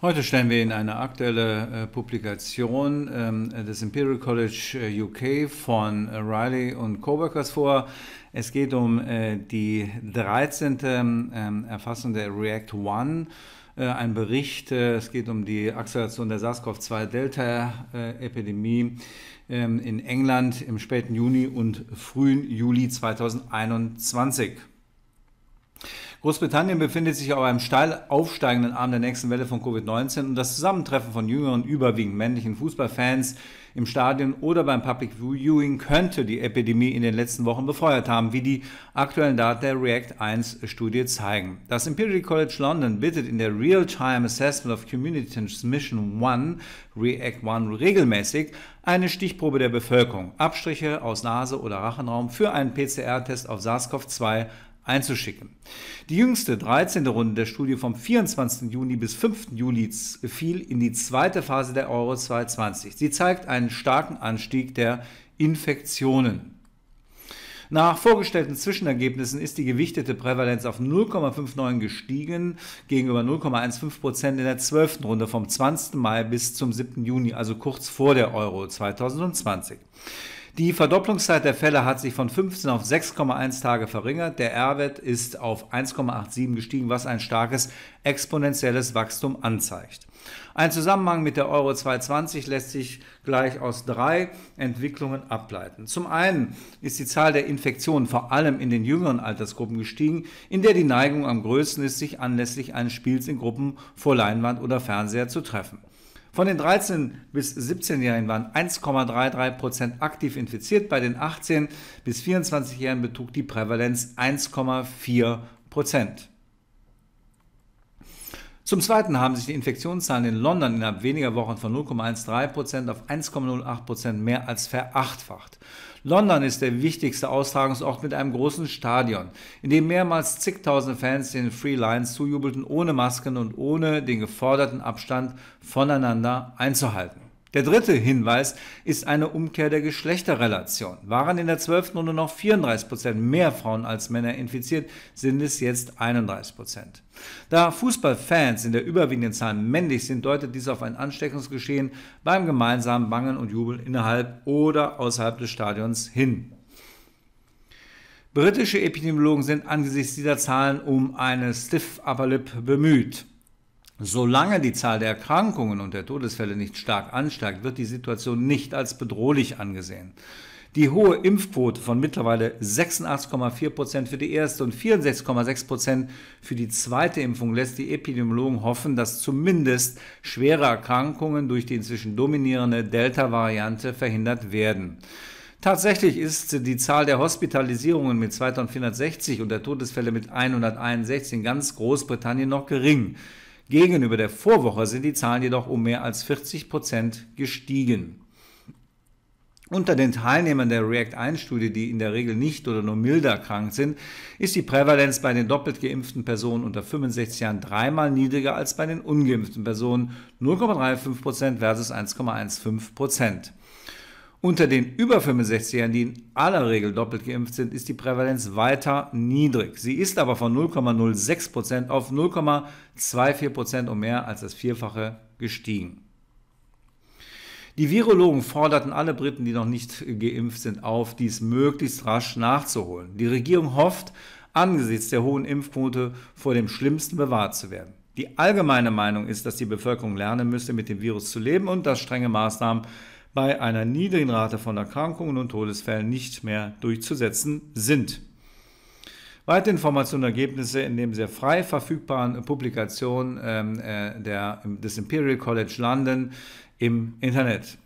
Heute stellen wir Ihnen eine aktuelle äh, Publikation ähm, des Imperial College äh, UK von äh, Riley und Coworkers vor. Es geht um äh, die 13. Ähm, Erfassung der React One, äh, ein Bericht. Äh, es geht um die Acceleration der SARS-CoV-2-Delta-Epidemie ähm, in England im späten Juni und frühen Juli 2021. Großbritannien befindet sich auf einem steil aufsteigenden Arm der nächsten Welle von Covid-19 und das Zusammentreffen von jüngeren, überwiegend männlichen Fußballfans im Stadion oder beim Public Viewing könnte die Epidemie in den letzten Wochen befeuert haben, wie die aktuellen Daten der React 1 Studie zeigen. Das Imperial College London bittet in der Real-Time Assessment of Community Transmission 1, React 1, regelmäßig eine Stichprobe der Bevölkerung, Abstriche aus Nase oder Rachenraum für einen PCR-Test auf SARS-CoV-2 einzuschicken. Die jüngste 13. Runde der Studie vom 24. Juni bis 5. Juli fiel in die zweite Phase der Euro 2020. Sie zeigt einen starken Anstieg der Infektionen. Nach vorgestellten Zwischenergebnissen ist die gewichtete Prävalenz auf 0,59 gestiegen gegenüber 0,15 Prozent in der 12. Runde vom 20. Mai bis zum 7. Juni, also kurz vor der Euro 2020. Die Verdopplungszeit der Fälle hat sich von 15 auf 6,1 Tage verringert. Der R-Wert ist auf 1,87 gestiegen, was ein starkes exponentielles Wachstum anzeigt. Ein Zusammenhang mit der Euro 220 lässt sich gleich aus drei Entwicklungen ableiten. Zum einen ist die Zahl der Infektionen vor allem in den jüngeren Altersgruppen gestiegen, in der die Neigung am größten ist, sich anlässlich eines Spiels in Gruppen vor Leinwand oder Fernseher zu treffen. Von den 13- bis 17-Jährigen waren 1,33 Prozent aktiv infiziert. Bei den 18- bis 24-Jährigen betrug die Prävalenz 1,4 Prozent. Zum Zweiten haben sich die Infektionszahlen in London innerhalb weniger Wochen von 0,13% auf 1,08% mehr als verachtfacht. London ist der wichtigste Austragungsort mit einem großen Stadion, in dem mehrmals zigtausende Fans den Free Lions zujubelten, ohne Masken und ohne den geforderten Abstand voneinander einzuhalten. Der dritte Hinweis ist eine Umkehr der Geschlechterrelation. Waren in der 12. Runde noch 34% Prozent mehr Frauen als Männer infiziert, sind es jetzt 31%. Prozent. Da Fußballfans in der überwiegenden Zahl männlich sind, deutet dies auf ein Ansteckungsgeschehen beim gemeinsamen Bangen und Jubeln innerhalb oder außerhalb des Stadions hin. Britische Epidemiologen sind angesichts dieser Zahlen um eine Stiff Upper Lip bemüht. Solange die Zahl der Erkrankungen und der Todesfälle nicht stark ansteigt, wird die Situation nicht als bedrohlich angesehen. Die hohe Impfquote von mittlerweile 86,4 Prozent für die erste und 64,6 Prozent für die zweite Impfung lässt die Epidemiologen hoffen, dass zumindest schwere Erkrankungen durch die inzwischen dominierende Delta-Variante verhindert werden. Tatsächlich ist die Zahl der Hospitalisierungen mit 2460 und der Todesfälle mit 161 in ganz Großbritannien noch gering. Gegenüber der Vorwoche sind die Zahlen jedoch um mehr als 40 Prozent gestiegen. Unter den Teilnehmern der REACT-1-Studie, die in der Regel nicht oder nur milder krank sind, ist die Prävalenz bei den doppelt geimpften Personen unter 65 Jahren dreimal niedriger als bei den ungeimpften Personen 0,35% versus 1,15%. Unter den über 65-Jährigen, die in aller Regel doppelt geimpft sind, ist die Prävalenz weiter niedrig. Sie ist aber von 0,06% Prozent auf 0,24% Prozent um mehr als das Vierfache gestiegen. Die Virologen forderten alle Briten, die noch nicht geimpft sind, auf, dies möglichst rasch nachzuholen. Die Regierung hofft, angesichts der hohen Impfquote vor dem Schlimmsten bewahrt zu werden. Die allgemeine Meinung ist, dass die Bevölkerung lernen müsste, mit dem Virus zu leben und dass strenge Maßnahmen bei einer niedrigen Rate von Erkrankungen und Todesfällen nicht mehr durchzusetzen sind. Weitere Informationen und Ergebnisse in dem sehr frei verfügbaren Publikation ähm, äh, der, des Imperial College London im Internet.